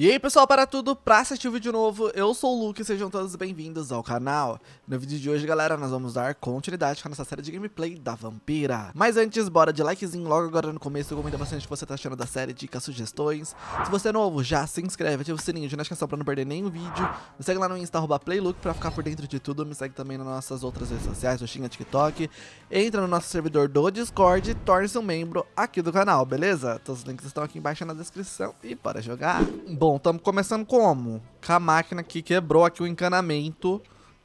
E aí pessoal, para tudo, pra assistir o vídeo novo, eu sou o Luke e sejam todos bem-vindos ao canal. No vídeo de hoje, galera, nós vamos dar continuidade com a nossa série de gameplay da Vampira. Mas antes, bora de likezinho logo agora no começo, comenta bastante o que você tá achando da série, dicas, sugestões. Se você é novo, já se inscreve, ativa o sininho de notificação pra não perder nenhum vídeo. Me segue lá no insta, @playluke pra ficar por dentro de tudo, me segue também nas nossas outras redes sociais, Xinga, TikTok. Entra no nosso servidor do Discord e torne-se um membro aqui do canal, beleza? Todos os links estão aqui embaixo na descrição e bora jogar! Bom, Bom, estamos começando como? Com a máquina que quebrou aqui o encanamento.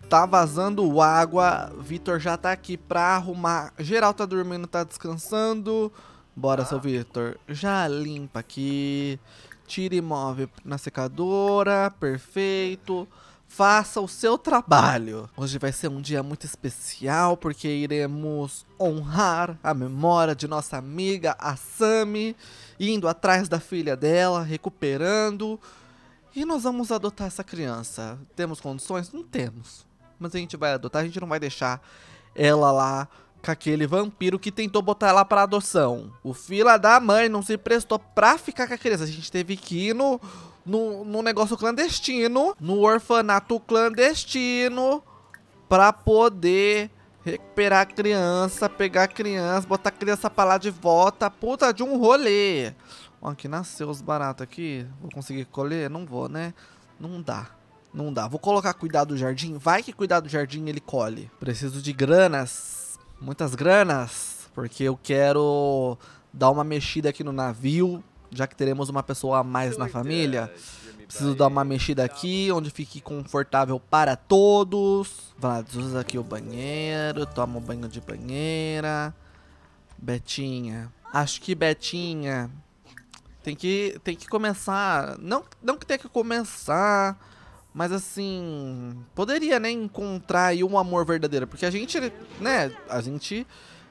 Tá vazando água. Vitor já tá aqui pra arrumar. Geral tá dormindo, tá descansando. Bora, ah. seu Vitor. Já limpa aqui. Tire imóvel na secadora. Perfeito. Faça o seu trabalho. Hoje vai ser um dia muito especial porque iremos honrar a memória de nossa amiga, a Sammy indo atrás da filha dela, recuperando. E nós vamos adotar essa criança. Temos condições? Não temos. Mas a gente vai adotar, a gente não vai deixar ela lá com aquele vampiro que tentou botar ela para adoção. O filho da mãe não se prestou pra ficar com a criança. A gente teve que ir no, no, no negócio clandestino, no orfanato clandestino, pra poder Recuperar a criança, pegar a criança, botar a criança pra lá de volta. Puta de um rolê. Ó, aqui nasceu os baratos aqui. Vou conseguir colher? Não vou, né? Não dá. Não dá. Vou colocar cuidar do jardim. Vai que cuidar do jardim ele colhe. Preciso de granas. Muitas granas. Porque eu quero dar uma mexida aqui no navio. Já que teremos uma pessoa a mais na família. Preciso dar uma mexida aqui, onde fique confortável para todos. Vlad, usa aqui o banheiro, toma um banho de banheira. Betinha. Acho que Betinha tem que, tem que começar. Não, não que tenha que começar, mas assim. Poderia, né? Encontrar aí um amor verdadeiro. Porque a gente, né? A gente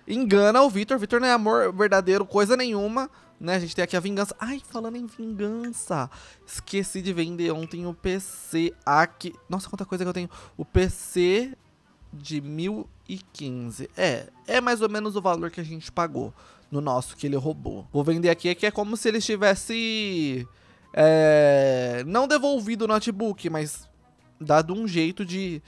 engana o Vitor. Vitor não é amor verdadeiro, coisa nenhuma. Né? A gente tem aqui a vingança. Ai, falando em vingança. Esqueci de vender ontem o PC aqui. Nossa, quanta coisa que eu tenho. O PC de 1015. É, é mais ou menos o valor que a gente pagou no nosso que ele roubou. Vou vender aqui, que é como se ele estivesse... É, não devolvido o notebook, mas dado um jeito de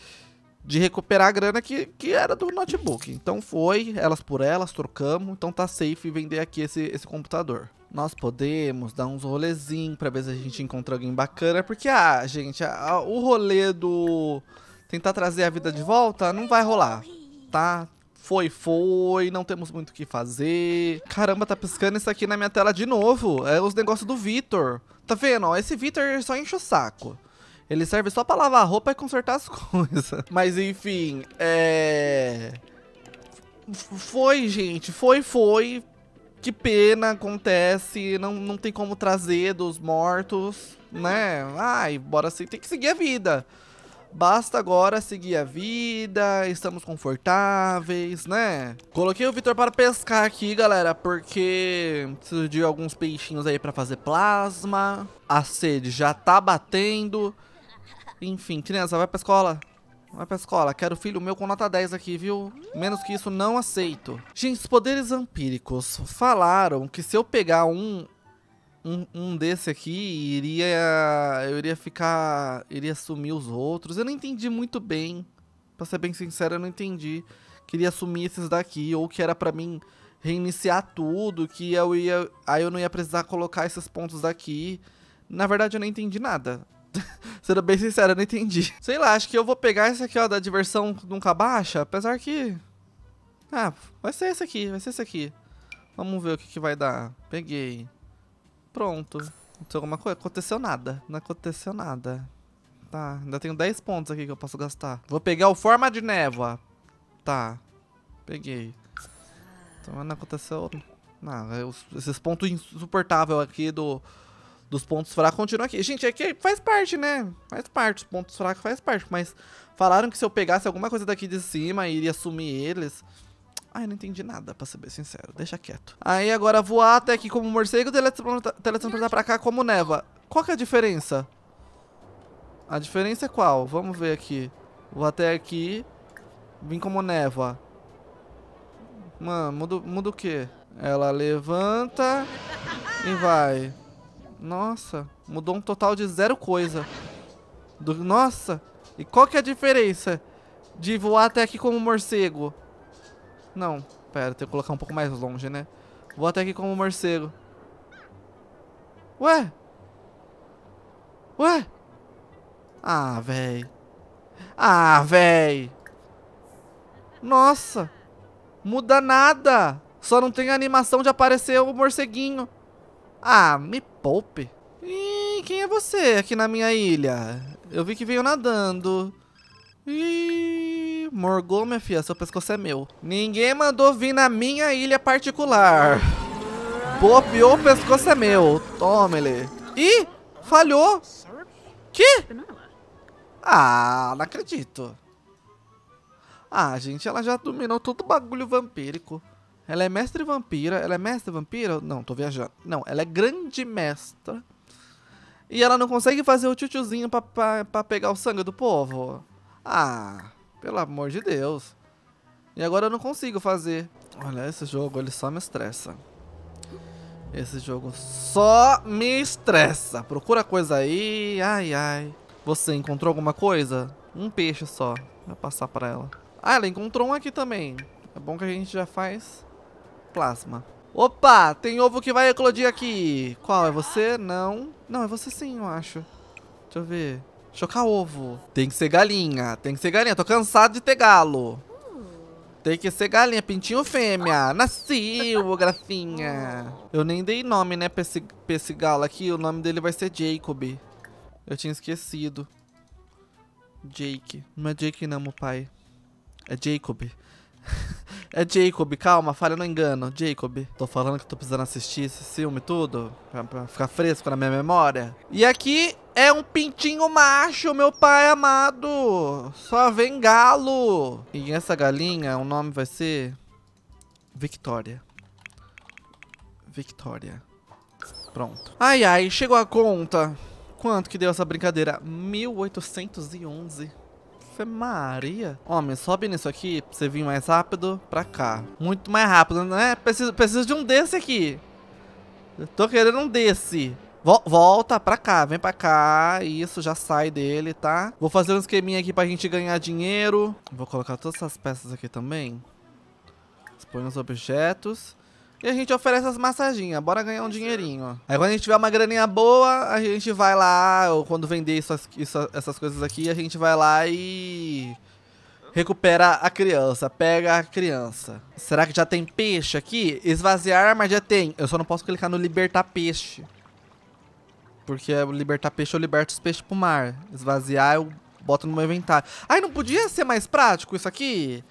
de recuperar a grana que, que era do notebook. Então foi, elas por elas, trocamos, então tá safe vender aqui esse, esse computador. Nós podemos dar uns rolezinhos pra ver se a gente encontra alguém bacana, porque, ah, gente, a, o rolê do tentar trazer a vida de volta não vai rolar, tá? Foi, foi, não temos muito o que fazer. Caramba, tá piscando isso aqui na minha tela de novo. É os negócios do Vitor. Tá vendo? Esse Vitor só enche o saco. Ele serve só pra lavar roupa e consertar as coisas. Mas enfim, é... Foi, gente, foi, foi. Que pena, acontece, não, não tem como trazer dos mortos, né? Ai, bora sim, tem que seguir a vida. Basta agora seguir a vida, estamos confortáveis, né? Coloquei o Vitor para pescar aqui, galera, porque preciso de alguns peixinhos aí para fazer plasma. A sede já tá batendo. Enfim, criança, vai pra escola. Vai pra escola, quero filho meu com nota 10 aqui, viu? Menos que isso, não aceito. Gente, os poderes vampíricos falaram que se eu pegar um, um, um, desse aqui, iria. Eu iria ficar. Iria sumir os outros. Eu não entendi muito bem. Pra ser bem sincero, eu não entendi. Queria sumir esses daqui, ou que era pra mim reiniciar tudo, que eu ia. Aí eu não ia precisar colocar esses pontos daqui. Na verdade, eu não entendi nada. Sendo bem sincero, eu não entendi. Sei lá, acho que eu vou pegar esse aqui, ó, da diversão nunca baixa. Apesar que... Ah, vai ser esse aqui, vai ser esse aqui. Vamos ver o que, que vai dar. Peguei. Pronto. Aconteceu alguma coisa? Aconteceu nada. Não aconteceu nada. Tá, ainda tenho 10 pontos aqui que eu posso gastar. Vou pegar o Forma de Névoa. Tá. Peguei. Então não aconteceu... Não, esses pontos insuportáveis aqui do dos pontos fracos continuam aqui. Gente, é que faz parte, né? Faz parte, os pontos fracos faz parte. Mas falaram que se eu pegasse alguma coisa daqui de cima e iria sumir eles... Ai, não entendi nada, pra ser bem sincero. Deixa quieto. Aí agora voar até aqui como morcego e teletransportar pra cá como neva. Qual que é a diferença? A diferença é qual? Vamos ver aqui. Vou até aqui. Vim como neva. Mano, muda, muda o quê? Ela levanta e vai. Nossa, mudou um total de zero coisa. Do, nossa, e qual que é a diferença de voar até aqui como morcego? Não, pera, tem que colocar um pouco mais longe, né? Vou até aqui como morcego. Ué? Ué? Ah, véi. Ah, véi. Nossa. Muda nada. Só não tem animação de aparecer o morceguinho. Ah, me poupe. E quem é você aqui na minha ilha? Eu vi que veio nadando. Ih, morgou, minha filha, seu pescoço é meu. Ninguém mandou vir na minha ilha particular. Bobeou, o pescoço é meu. Toma ele. Ih, falhou. Que? Ah, não acredito. Ah, gente, ela já dominou todo o bagulho vampírico. Ela é mestre vampira. Ela é mestre vampira? Não, tô viajando. Não, ela é grande mestra. E ela não consegue fazer o tchutchuzinho pra, pra, pra pegar o sangue do povo. Ah, pelo amor de Deus. E agora eu não consigo fazer. Olha, esse jogo, ele só me estressa. Esse jogo só me estressa. Procura coisa aí. Ai, ai. Você encontrou alguma coisa? Um peixe só. Vou passar pra ela. Ah, ela encontrou um aqui também. É bom que a gente já faz ectoplasma. Opa, tem ovo que vai eclodir aqui. Qual, é você? Não. Não, é você sim, eu acho. Deixa eu ver. Chocar ovo. Tem que ser galinha, tem que ser galinha. Tô cansado de ter galo. Tem que ser galinha, pintinho fêmea. Nasceu, grafinha. Eu nem dei nome, né, pra esse, pra esse galo aqui. O nome dele vai ser Jacob. Eu tinha esquecido. Jake. Não é Jake não, meu pai. É Jacob. É Jacob, calma, falha no engano. Jacob, tô falando que tô precisando assistir esse filme tudo, pra, pra ficar fresco na minha memória. E aqui é um pintinho macho, meu pai amado. Só vem galo. E essa galinha, o nome vai ser... Victoria. Victoria. Pronto. Ai, ai, chegou a conta. Quanto que deu essa brincadeira? 1811. Ave Maria. Homem, sobe nisso aqui pra você vir mais rápido pra cá. Muito mais rápido, né? Preciso, preciso de um desse aqui. Eu tô querendo um desse. Vol volta pra cá, vem pra cá. Isso, já sai dele, tá? Vou fazer um esqueminha aqui pra gente ganhar dinheiro. Vou colocar todas essas peças aqui também. Expõe os objetos. E a gente oferece as massaginhas, bora ganhar um é. dinheirinho. Aí quando a gente tiver uma graninha boa, a gente vai lá, ou quando vender isso, isso, essas coisas aqui, a gente vai lá e recupera a criança, pega a criança. Será que já tem peixe aqui? Esvaziar, mas já tem. Eu só não posso clicar no libertar peixe. Porque é libertar peixe, eu liberto os peixes pro mar. Esvaziar, eu boto no meu inventário. Ai, não podia ser mais prático isso aqui?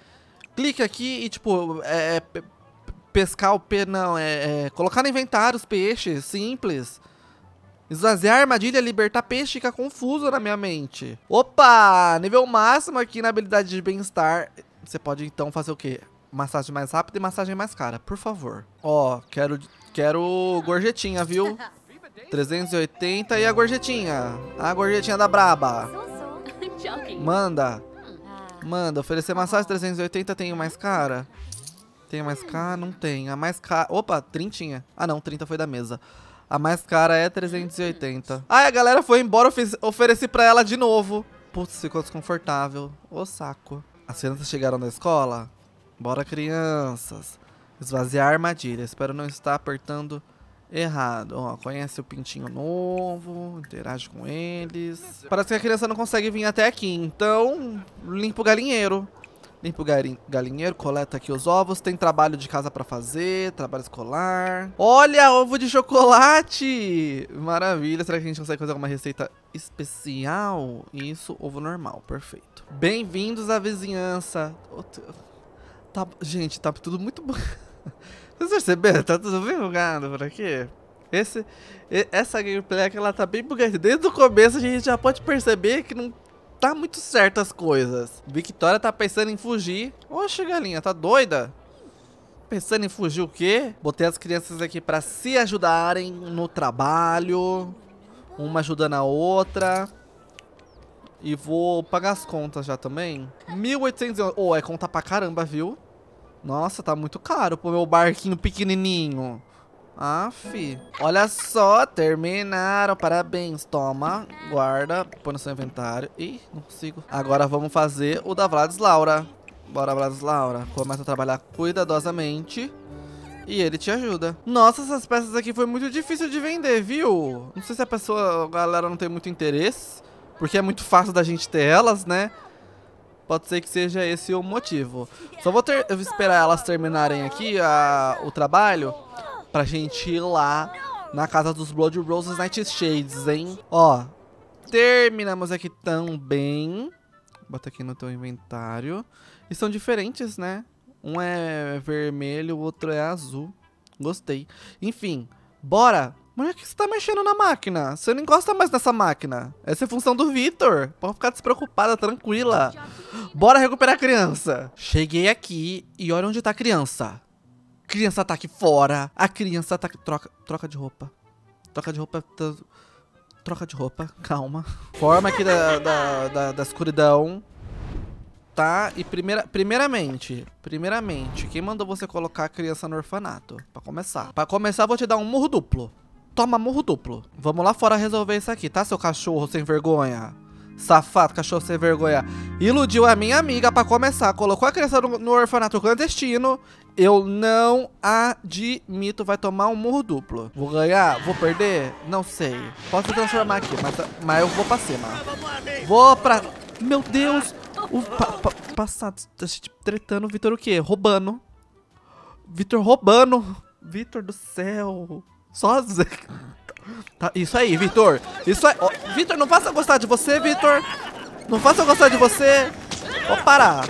Clique aqui e, tipo, é, é pescar o pe Não, é, é, Colocar no inventário os peixes, simples. Esvaziar a armadilha, libertar peixe fica confuso na minha mente. Opa! Nível máximo aqui na habilidade de bem-estar. Você pode então fazer o quê? Massagem mais rápida e massagem mais cara, por favor. Ó, quero, quero gorjetinha, viu? 380 e a gorjetinha. A gorjetinha da braba. Manda. Ah. Manda, oferecer massagem 380 tem mais cara? Tem a mais cara? Não tem. A mais cara... Opa, trintinha. Ah, não. 30 foi da mesa. A mais cara é 380. Hum. Ai, a galera foi embora. Ofe ofereci pra ela de novo. Putz, ficou desconfortável. Ô, saco. As crianças chegaram na escola? Bora, crianças. Esvaziar a armadilha. Espero não estar apertando errado. Ó, conhece o pintinho novo, interage com eles. Parece que a criança não consegue vir até aqui, então limpa o galinheiro. Limpa o galinheiro, coleta aqui os ovos. Tem trabalho de casa pra fazer, trabalho escolar. Olha, ovo de chocolate! Maravilha, será que a gente consegue fazer alguma receita especial? Isso, ovo normal, perfeito. Bem-vindos à vizinhança. Tá, gente, tá tudo muito bom. Vocês perceberam? Tá tudo bem bugado por aqui. Esse, essa gameplay aqui, é ela tá bem bugada. Desde o começo a gente já pode perceber que não tá muito certo as coisas. Victoria tá pensando em fugir. Oxe, galinha, tá doida? Pensando em fugir o quê? Botei as crianças aqui pra se ajudarem no trabalho. Uma ajudando a outra. E vou pagar as contas já também. 1.800... Oh, é conta pra caramba, viu? Nossa, tá muito caro pro meu barquinho pequenininho. Aff. Olha só, terminaram. Parabéns. Toma, guarda, põe no seu inventário. Ih, não consigo. Agora vamos fazer o da Vlades Laura. Bora, Vlades Laura. Começa a trabalhar cuidadosamente. E ele te ajuda. Nossa, essas peças aqui foi muito difícil de vender, viu? Não sei se a pessoa, a galera não tem muito interesse. Porque é muito fácil da gente ter elas, né? Pode ser que seja esse o motivo. Só vou ter, esperar elas terminarem aqui a, o trabalho pra gente ir lá na casa dos Blood Roses Nightshades, hein? Ó, terminamos aqui também. Bota aqui no teu inventário. E são diferentes, né? Um é vermelho, o outro é azul. Gostei. Enfim, bora! Mulher, que você tá mexendo na máquina? Você não encosta mais nessa máquina. Essa é função do Victor. Pode ficar despreocupada, tranquila. Bora recuperar a criança. Cheguei aqui e olha onde tá a criança criança tá aqui fora. A criança tá aqui. Troca, troca de roupa. Troca de roupa. Troca de roupa, calma. Forma aqui da, da, da, da escuridão. Tá? E primeira, primeiramente, primeiramente, quem mandou você colocar a criança no orfanato? Pra começar. Pra começar, vou te dar um murro duplo. Toma murro duplo. Vamos lá fora resolver isso aqui, tá, seu cachorro sem vergonha? Safado, cachorro sem vergonha. Iludiu a minha amiga pra começar. Colocou a criança no, no orfanato clandestino. Eu não admito, vai tomar um murro duplo. Vou ganhar? Vou perder? Não sei. Posso transformar aqui, mas, mas eu vou pra cima. Vou pra... Meu Deus! O pa, pa, passado, tá tretando, Vitor o quê? Roubando. Vitor roubando. Vitor do céu. Sozinho. Tá, isso aí, Vitor. Isso aí. Oh, Vitor, não faça gostar de você, Vitor. Não faça gostar de você. Vou parar.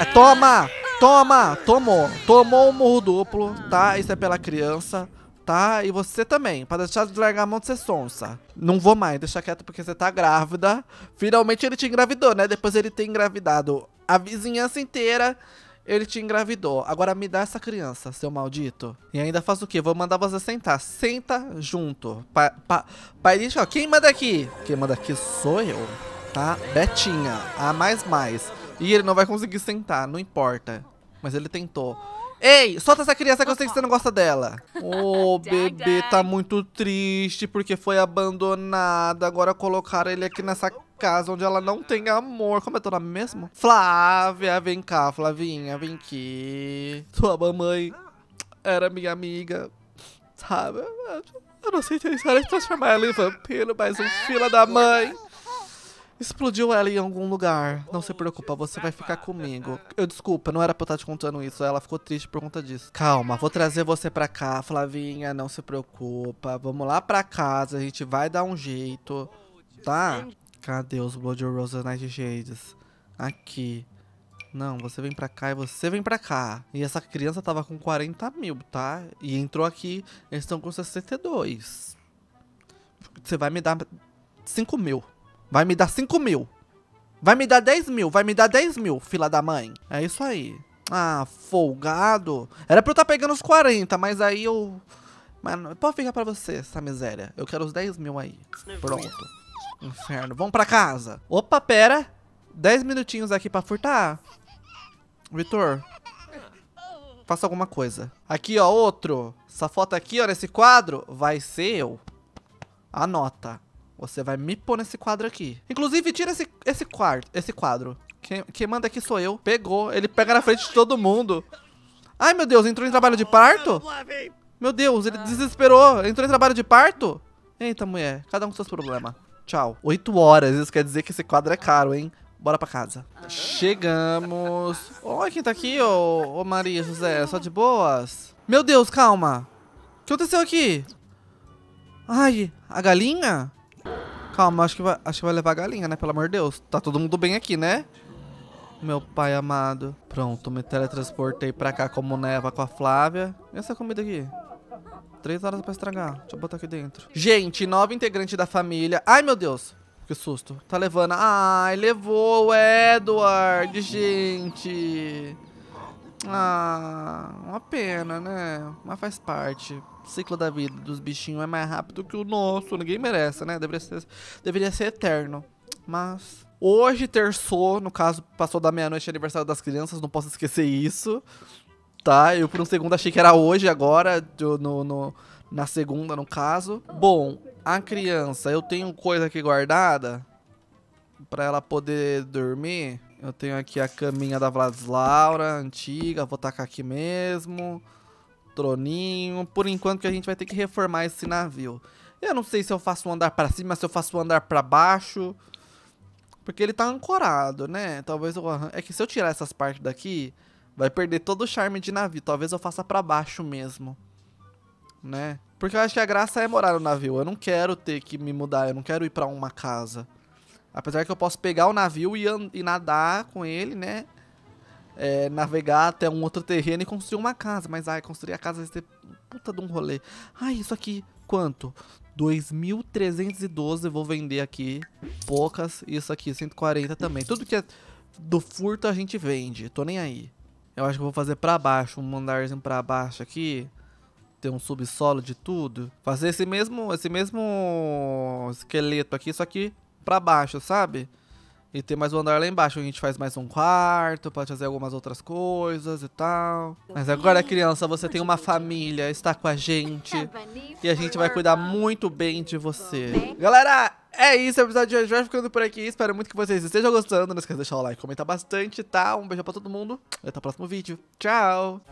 É? toma! Toma! Tomou! Tomou o murro duplo, tá? Isso é pela criança, tá? E você também, pra deixar de largar a mão de ser sonsa. Não vou mais, deixa quieto porque você tá grávida. Finalmente ele te engravidou, né? Depois ele ter engravidado a vizinhança inteira ele te engravidou. Agora me dá essa criança, seu maldito. E ainda faz o quê? Vou mandar você sentar. Senta junto. Pa, pa, pai lixo, ó. Quem manda aqui? Quem manda aqui sou eu, tá? Betinha, a mais mais. E ele não vai conseguir sentar, não importa. Mas ele tentou. Ei, solta essa criança que eu sei que você não gosta dela. O bebê tá muito triste porque foi abandonada. Agora colocaram ele aqui nessa casa onde ela não tem amor. Como é teu nome mesmo? Flávia, vem cá, Flavinha, vem aqui. Sua mamãe era minha amiga, sabe? Eu não sei se eles transformar ela em vampiro, mas um fila da mãe. Explodiu ela em algum lugar. Não se preocupa, você vai ficar comigo. Eu desculpa, não era pra eu estar te contando isso. Ela ficou triste por conta disso. Calma, vou trazer você pra cá, Flavinha. Não se preocupa. Vamos lá pra casa, a gente vai dar um jeito. Tá? Cadê os Blood Roses Night Shades? Aqui. Não, você vem pra cá e você vem pra cá. E essa criança tava com 40 mil, tá? E entrou aqui, eles estão com 62. Você vai me dar 5 mil. Vai me dar 5 mil. Vai me dar 10 mil, vai me dar 10 mil, fila da mãe. É isso aí. Ah, folgado. Era pra eu estar tá pegando os 40, mas aí eu... Mano, pode ficar pra você essa miséria. Eu quero os 10 mil aí. Pronto. Inferno. Vamos pra casa. Opa, pera. 10 minutinhos aqui pra furtar. Vitor. Faça alguma coisa. Aqui, ó, outro. Essa foto aqui, ó, nesse quadro, vai ser eu. Anota. Você vai me pôr nesse quadro aqui. Inclusive, tira esse, esse, quarto, esse quadro. Quem, quem manda aqui sou eu. Pegou. Ele pega na frente de todo mundo. Ai, meu Deus, entrou em trabalho de parto? Meu Deus, ele desesperou. Entrou em trabalho de parto? Eita, mulher. Cada um com seus problemas. Tchau. Oito horas. Isso quer dizer que esse quadro é caro, hein? Bora pra casa. Chegamos. Olha quem tá aqui, ô, ô Maria José? Só de boas? Meu Deus, calma. O que aconteceu aqui? Ai, a galinha? Calma, acho que, vai, acho que vai levar a galinha, né? Pelo amor de Deus. Tá todo mundo bem aqui, né? Meu pai amado. Pronto, me teletransportei pra cá como neva com a Flávia. E essa comida aqui? Três horas pra estragar. Deixa eu botar aqui dentro. Gente, nova integrante da família. Ai, meu Deus. Que susto. Tá levando. Ai, levou o Edward, gente. Ah, uma pena, né? Mas faz parte. O ciclo da vida dos bichinhos é mais rápido que o nosso. Ninguém merece, né? Deveria ser, deveria ser eterno. Mas. Hoje terçou, no caso, passou da meia-noite aniversário das crianças, não posso esquecer isso. Tá? Eu por um segundo achei que era hoje, agora, no, no na segunda, no caso. Bom, a criança, eu tenho coisa aqui guardada para ela poder dormir. Eu tenho aqui a caminha da Vladislaura, antiga, vou tacar aqui mesmo. Troninho. Por enquanto que a gente vai ter que reformar esse navio. Eu não sei se eu faço um andar pra cima, se eu faço um andar pra baixo. Porque ele tá ancorado, né? Talvez eu... É que se eu tirar essas partes daqui, vai perder todo o charme de navio. Talvez eu faça pra baixo mesmo. Né? Porque eu acho que a graça é morar no navio. Eu não quero ter que me mudar, eu não quero ir pra uma casa. Apesar que eu posso pegar o navio e, e nadar com ele, né? É, navegar até um outro terreno e construir uma casa. Mas, ai, construir a casa vai ser puta de um rolê. Ai, isso aqui, quanto? 2.312, vou vender aqui. Poucas, isso aqui, 140 também. Tudo que é do furto a gente vende, tô nem aí. Eu acho que vou fazer pra baixo, um mandarzinho pra baixo aqui. Ter um subsolo de tudo. Fazer esse mesmo, esse mesmo esqueleto aqui, só que para baixo, sabe? E tem mais um andar lá embaixo, a gente faz mais um quarto, pode fazer algumas outras coisas e tal. Mas agora, criança, você tem uma família, está com a gente. E a gente vai cuidar muito bem de você. Galera, é isso, o episódio de hoje vai ficando por aqui. Espero muito que vocês estejam gostando. Não esqueça de deixar o like, comentar bastante, tá? Um beijo pra todo mundo. E até o próximo vídeo. Tchau!